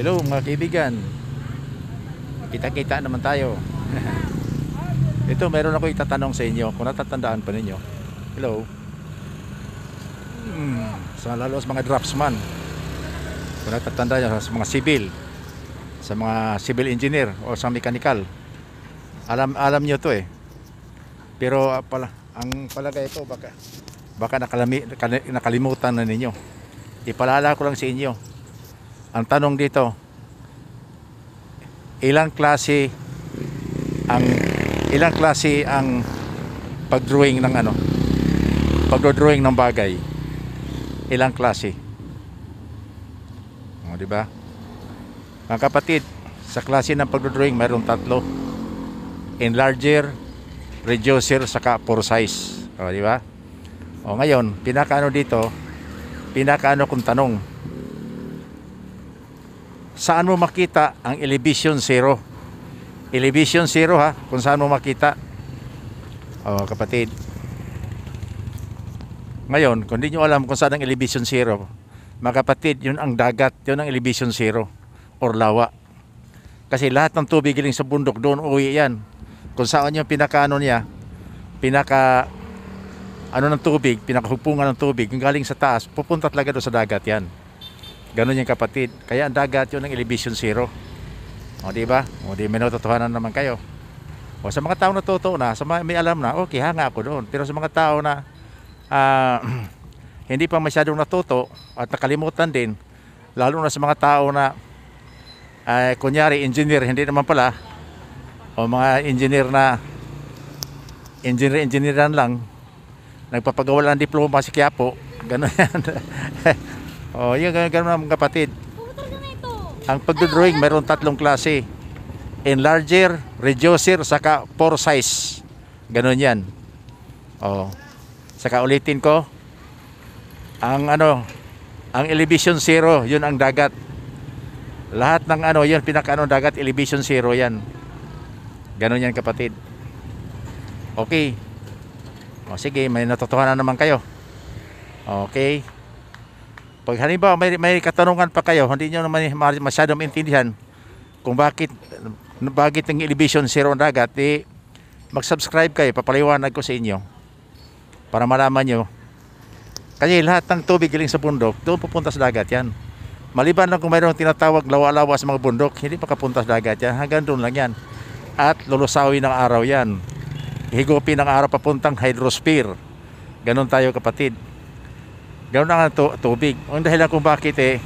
Hello mga kaibigan Kita-kita naman tayo Ito meron ako itatanong sa inyo Kung natatandaan pa ninyo Hello hmm, sa, Lalo sa mga draftsman Kung natatandaan nyo sa mga civil Sa mga civil engineer O sa mechanical Alam, alam nyo to eh Pero uh, pala, ang palagay ko baka baka nakalami, nakalimutan na ninyo ipalala ko lang sa inyo ang tanong dito, ilang klase ang ilang klase ang pagdrawing ng ano? Pagdodrawing ng bagay. Ilang klase? O, di ba? Mga kapatid, sa klase ng pagdodrawing mayroong tatlo. Enlarger, reducer, saka for size. O, di ba? O, ngayon, pinakaano dito, pinakaano kung tanong, saan mo makita ang elevation zero. Elevation zero ha, kung saan mo makita. Oh, kapatid. Ngayon, kung hindi nyo alam kung saan ang elevation zero, mga kapatid, yun ang dagat, yun ang elevation zero or lawa. Kasi lahat ng tubig galing sa bundok doon uwi yan. Kung saan yung pinakaano niya, pinaka ano ng tubig, pinakahugpungan ng tubig, yung galing sa taas, pupunta talaga doon sa dagat yan. Ganon yung kapatid. Kaya ang dagat yun ng elevation zero. O di ba? O di minototohanan naman kayo. O sa mga tao na totoo na, sa mga, may alam na, okay, hanga ako doon. Pero sa mga tao na uh, hindi pa masyadong natuto at nakalimutan din, lalo na sa mga tao na uh, kunyari engineer, hindi naman pala, o mga engineer na engineer-engineeran lang, nagpapagawalan lang diploma si Quiapo, gano'n yan. Oh, yan, ganun mga kapatid. Ang pagdodrawing, ano, mayroon tatlong klase. Enlarger, reducer, saka pour size. Ganun yan. Oh. Saka ulitin ko. Ang ano, ang elevation zero, yun ang dagat. Lahat ng ano, yun pinakaano dagat, elevation zero yan. Ganun yan kapatid. Okay. O oh, sige, may na naman kayo. Okay. Pag halimbawa may, may katanungan pa kayo, hindi nyo naman masyadong maintindihan kung bakit bakit ng elevation zero ang dagat, eh, mag-subscribe kayo, papaliwanag ko sa inyo para malaman nyo. Kasi lahat ng tubig galing sa bundok, doon pupunta sa dagat yan. Maliban lang kung mayroong tinatawag lawa-lawa sa mga bundok, hindi makapunta sa dagat yan. Hanggang doon lang yan. At lulusawi ng araw yan. Higupin ng araw papuntang hydrosphere. Ganon tayo kapatid ganoon na to tubig ang dahilan kung bakit eh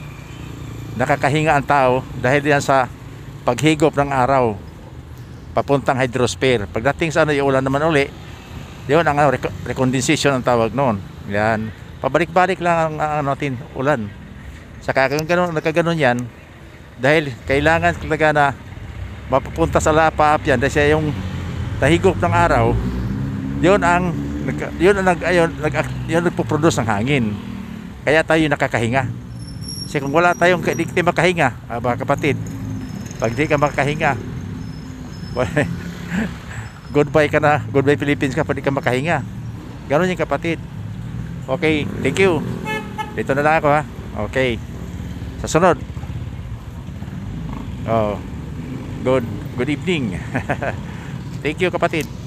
nakakahinga ang tao dahil yan sa paghigop ng araw papuntang hydrosphere pagdating sa ano yung ulan naman uli yun ang ano, ah, recondensation ang tawag noon yan pabalik-balik lang ang ano natin ulan Sa kung ganun, nakaganon yan dahil kailangan talaga na mapupunta sa lapaap yan dahil yung tahigop ng araw yun ang yun ang nag ayon nag yun nagpo-produce ng hangin kaya tayo nakakahinga kasi kung wala tayong hindi tayo makahinga ah, mga kapatid pag hindi ka makahinga goodbye ka na goodbye Philippines ka pag di ka makahinga ganun yung kapatid okay thank you dito na lang ako ha okay sa sunod oh good good evening thank you kapatid